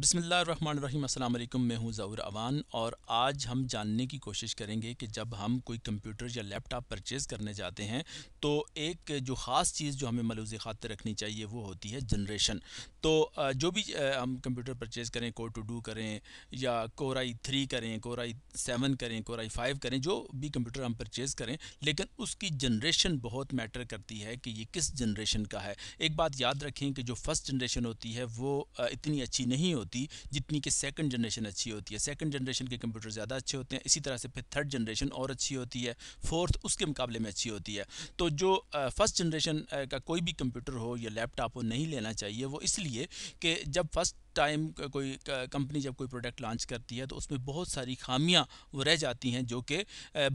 بسم اللہ الرحمن الرحیم السلام علیکم میں ہوں ظہور عوان اور آج ہم جاننے کی کوشش کریں گے کہ جب ہم کوئی کمپیوٹر یا لیپ ٹاپ پرچیز کرنے جاتے ہیں تو ایک جو خاص چیز جو ہمیں ملوث خاطر رکھنی چاہیے وہ ہوتی ہے جنریشن تو جو بھی ہم کمپیوٹر پرچیز کریں کور ٹو ڈو کریں یا کورائی تھری کریں کورائی سیون کریں کورائی فائیو کریں جو بھی کمپیوٹر ہم پرچیز کریں لیکن اس کی جنریشن بہت میٹر کرتی ہے کہ یہ کس جنریشن کا ہے ایک بات یاد رکھیں کہ جو فسٹ جنریشن ہوتی ہے وہ اتنی اچھی نہیں ہوتی ہوتی جتنی کہ سیکنڈ جنریشن اچھی ہوتی ہے سیکنڈ جنریشن کے کمپیوٹر زیادہ اچھے ہوتے ہیں اسی طرح سے پھر تھرڈ جنریشن اور اچھی ہوتی ہے فورتھ اس کے مقابلے میں اچھی ہوتی ہے تو جو فرسٹ جنریشن کا کوئی بھی کمپیوٹر ہو یا لیپ ٹاپ ہو نہیں لینا چاہیے وہ اس لیے کہ جب فرسٹ ٹائم کوئی کمپنی جب کوئی پروڈکٹ لانچ کرتی ہے تو اس میں بہت ساری خامیاں وہ رہ جاتی ہیں جو کہ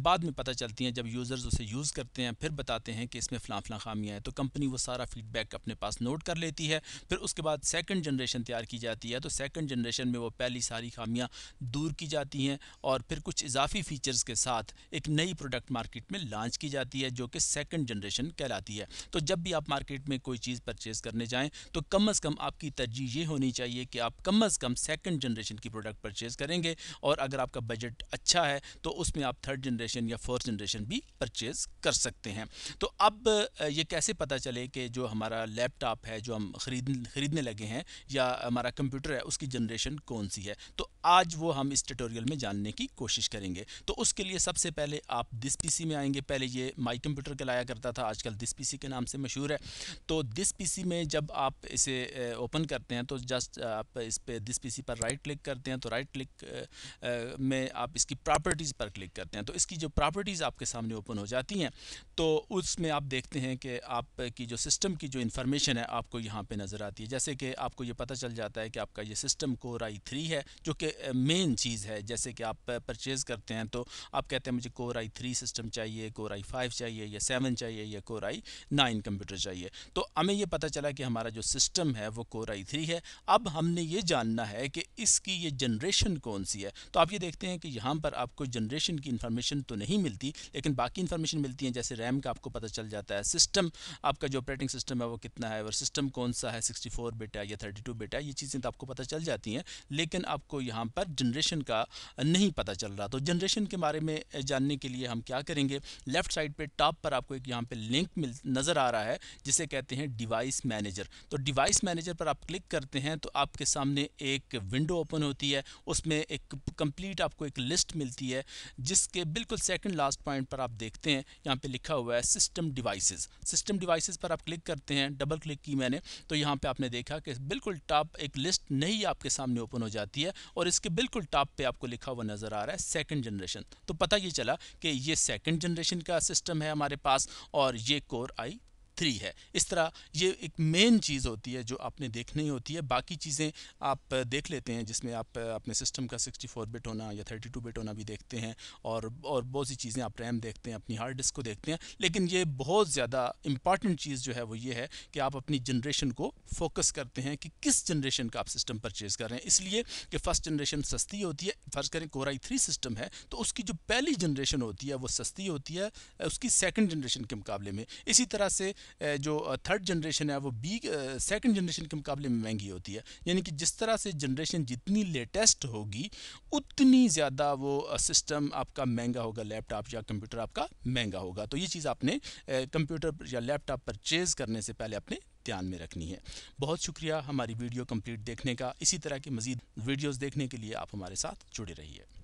بعد میں پتہ چلتی ہیں جب یوزرز اسے یوز کرتے ہیں پھر بتاتے ہیں کہ اس میں فلاں فلاں خامیاں ہیں تو کمپنی وہ سارا فیڈ بیک اپنے پاس نوٹ کر لیتی ہے پھر اس کے بعد سیکنڈ جنریشن تیار کی جاتی ہے تو سیکنڈ جنریشن میں وہ پہلی ساری خامیاں دور کی جاتی ہیں اور پھر کچھ اضافی فیچرز کے ساتھ ایک نئی پروڈکٹ مارکیٹ میں لانچ کی جاتی ہے جو کہ سیکنڈ جنریشن کہلاتی ہے تو جب بھی آپ مارکیٹ میں کوئی چیز پرچیز کرنے جائیں تو کم از کم آپ کی ترجیح یہ ہونی چاہیے کہ آپ کم از کم سیکنڈ جنریشن کی پروڈکٹ پرچیز کریں گے اور اگر آپ کا بجٹ اچھا ہے تو اس میں آپ تھرڈ جنریشن یا فورتھ جنریشن بھی پرچیز کر سکتے ہیں تو اب یہ کیسے پتہ چلے کہ جو ہمارا لیپ ٹاپ ہے جو ہم خریدنے لگے ہیں یا ہمارا کمپیوٹر ہے اس کی جنریشن کون سی ہے تو آج وہ ہم اس ٹیٹوریل میں جاننے کی کوشش کریں گے تو اس کے لیے سب سے پہلے آپ دس پی سی میں آئیں گے پہلے یہ مائی کمپیوٹر کلایا کرتا تھا آج کل دس پی سی کے نام سے مشہور ہے تو دس پی سی میں جب آپ اسے اوپن کرتے ہیں تو جسٹ آپ اس پہ دس پی سی پر رائٹ کلک کرتے ہیں تو رائٹ کلک میں آپ اس کی پراپرٹیز پر کلک کرتے ہیں تو اس کی جو پراپرٹیز آپ کے سامنے اوپن ہو جاتی ہیں تو اس میں آپ دیکھتے ہیں کہ آپ کی جو سسٹم کی جو انفارمیشن ہے آپ کو یہاں پہ نظر آتی ہے جیسے کہ آپ کو یہ پتہ چل جاتا ہے کہ آپ کا یہ سسٹم کور آئی تھری ہے جو کہ مین چیز ہے جیسے کہ آپ پرچیز کرتے ہیں تو آپ کہتے ہیں مجھے کور آئی تھری سسٹم چاہیے کور آئی فائیو چاہیے یا سیون چاہیے یا کور آئی نائن کمپیوٹر چاہیے تو ہمیں یہ پتہ چلا کہ ہمارا جو سسٹم ہے وہ کو رائی تھری ہے اب ہم ہم نے یہ جاننا ہے کہ اس کی یہ جنریشن کون سی ہے تو آپ یہ دیکھتے ہیں کہ یہاں پر آپ کو جنریشن کی انفارمیشن تو نہیں ملتی لیکن باقی انفارمیشن جیسے ریم کا آپ کو پتہ چل جاتا ہے سسٹم سسٹم آپ کا جو ہے وہ کتنا ہے اور سسٹم کون سا سکسٹی فور بیٹا یا تھرٹی ٹو بیٹا یہ چیزیں آپ کو پتہ چل جاتی ہیں لیکن آپ کو یہاں پر جنریشن کا نہیں پتہ چل رہا تو جنریشن کے بارے میں جاننے کے لیے ہم کیا کریں گے لیفٹ سائڈ پہ ٹاپ پر آپ کو ایک یہاں لنک مل نظر آ رہا ہے جسے کہتے ہیں ڈیوائس مینیجر تو ڈیوائس مینیجر پر آپ کلک کرتے ہیں تو آپ کے سامنے ایک ونڈو اوپن ہوتی ہے اس میں ایک کمپلیٹ آپ کو ایک لسٹ ملتی ہے جس کے بالکل سیکنڈ لاسٹ پوائنٹ پر آپ دیکھتے ہیں یہاں پہ لکھا ہوا ہے سسٹم ڈیوائسز سسٹم ڈیوائسز پر آپ کلک کرتے ہیں ڈبل کلک کی میں نے تو یہاں پہ آپ نے دیکھا کہ بالکل ٹاپ ایک لسٹ نہیں آپ کے سامنے اوپن ہو جاتی ہے اور اس کے بالکل ٹاپ پہ آپ کو لکھا ہوا نظر آ رہا ہے سیکنڈ جنریشن تو پتہ یہ چلا کہ یہ سیکنڈ جنریشن کا سسٹم ہے ہمارے پاس اور یہ کور آئی تھری ہے اس طرح یہ ایک مین چیز ہوتی ہے جو آپ نے دیکھنے ہی ہوتی ہے باقی چیزیں آپ دیکھ لیتے ہیں جس میں آپ اپنے سسٹم کا سکسٹی فور بٹ ہونا یا تھرٹی ٹو بٹ ہونا بھی دیکھتے ہیں اور اور بہت سی چیزیں آپ ریم دیکھتے ہیں اپنی ہارڈ ڈسک کو دیکھتے ہیں لیکن یہ بہت زیادہ امپارٹنٹ چیز جو ہے وہ یہ ہے کہ آپ اپنی جنریشن کو فوکس کرتے ہیں کہ کس جنریشن کا آپ سسٹم پرچیز کر رہے ہیں اس لیے کہ فرسٹ جنریشن سستی ہوتی ہے فرض کریں کورائی تھری سسٹم ہے تو اس کی جو پہلی جنریشن ہوتی ہے وہ سستی ہوتی ہے اس کی سیکنڈ جنریشن کے مقابلے میں اسی طرح سے جو تھرڈ جنریشن ہے وہ بی سیکنڈ جنریشن کے مقابلے میں مہنگی ہوتی ہے یعنی کہ جس طرح سے جنریشن جتنی لیٹسٹ ہوگی اتنی زیادہ وہ سسٹم آپ کا مہنگا ہوگا لیپ ٹاپ یا کمپیوٹر آپ کا مہنگا ہوگا تو یہ چیز آپ نے کمپیوٹر یا لیپ ٹاپ پرچیز کرنے سے پہلے اپنے دھیان میں رکھنی ہے بہت شکریہ ہماری ویڈیو کمپلیٹ دیکھنے کا اسی طرح کی مزید ویڈیوز دیکھنے کے لیے آپ ہمارے ساتھ جڑے رہیے